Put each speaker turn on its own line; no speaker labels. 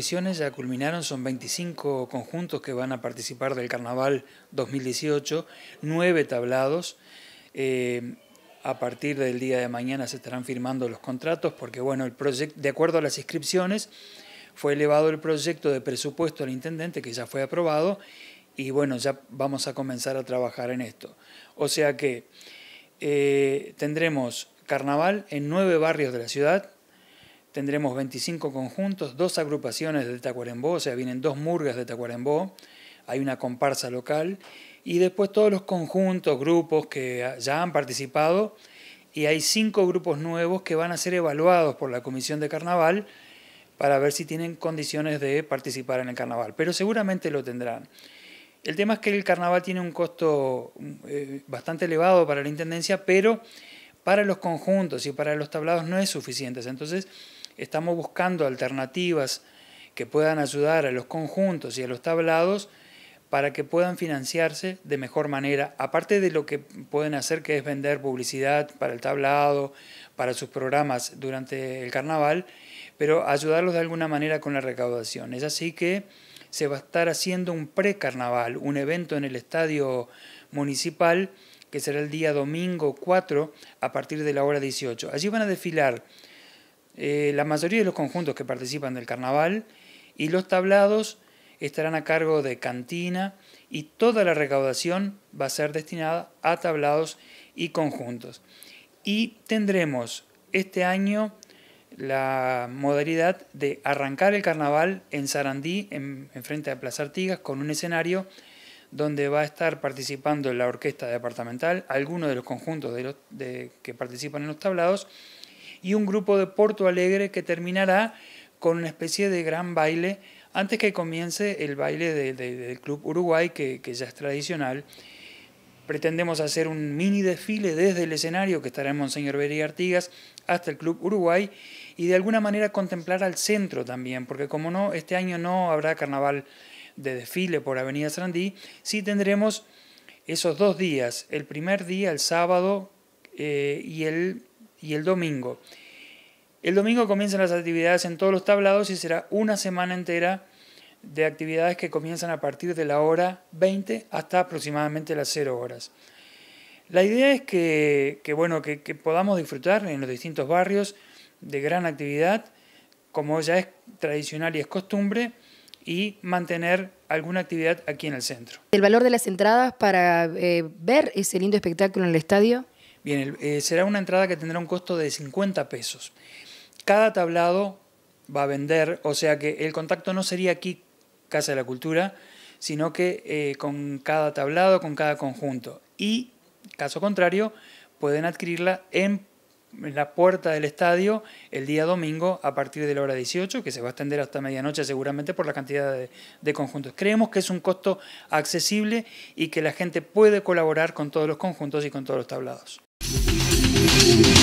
inscripciones ya culminaron, son 25 conjuntos que van a participar del Carnaval 2018, 9 tablados. Eh, a partir del día de mañana se estarán firmando los contratos porque, bueno, el proyecto, de acuerdo a las inscripciones, fue elevado el proyecto de presupuesto al intendente que ya fue aprobado y, bueno, ya vamos a comenzar a trabajar en esto. O sea que eh, tendremos carnaval en nueve barrios de la ciudad, tendremos 25 conjuntos, dos agrupaciones de Tacuarembó, o sea, vienen dos murgas de Tacuarembó, hay una comparsa local, y después todos los conjuntos, grupos que ya han participado, y hay cinco grupos nuevos que van a ser evaluados por la Comisión de Carnaval para ver si tienen condiciones de participar en el carnaval, pero seguramente lo tendrán. El tema es que el carnaval tiene un costo eh, bastante elevado para la Intendencia, pero para los conjuntos y para los tablados no es suficiente. Entonces, estamos buscando alternativas que puedan ayudar a los conjuntos y a los tablados para que puedan financiarse de mejor manera, aparte de lo que pueden hacer, que es vender publicidad para el tablado, para sus programas durante el carnaval, pero ayudarlos de alguna manera con la recaudación. Es así que se va a estar haciendo un precarnaval, un evento en el estadio municipal que será el día domingo 4 a partir de la hora 18. Allí van a desfilar eh, la mayoría de los conjuntos que participan del carnaval y los tablados estarán a cargo de cantina y toda la recaudación va a ser destinada a tablados y conjuntos. Y tendremos este año la modalidad de arrancar el carnaval en Sarandí, en, frente a Plaza Artigas, con un escenario donde va a estar participando la orquesta departamental, algunos de los conjuntos que participan en los tablados, y un grupo de Porto Alegre que terminará con una especie de gran baile antes que comience el baile del Club Uruguay, que, ya es tradicional. Pretendemos hacer un mini desfile desde el escenario que estará en Monseñor Beri Artigas hasta el Club Uruguay y de alguna manera contemplar al centro también, porque como no, este año no habrá carnaval de desfile por Avenida sandí sí tendremos esos dos días, el primer día, el sábado, eh, y el y el domingo. El domingo comienzan las actividades en todos los tablados y será una semana entera de actividades que comienzan a partir de la hora 20 hasta aproximadamente las 0 horas. La idea es que, bueno, que, podamos disfrutar en los distintos barrios de gran actividad, como ya es tradicional y es costumbre, y mantener alguna actividad aquí en el centro. ¿El valor de las entradas para eh, ver ese lindo espectáculo en el estadio? Bien, eh, será una entrada que tendrá un costo de 50 pesos. Cada tablado va a vender, o sea que el contacto no sería aquí Casa de la Cultura, sino que eh, con cada tablado, con cada conjunto. Y, caso contrario, pueden adquirirla en la puerta del estadio el día domingo a partir de la hora 18, que se va a extender hasta medianoche seguramente por la cantidad de, conjuntos. Creemos que es un costo accesible y que la gente puede colaborar con todos los conjuntos y con todos los tablados. Thank you.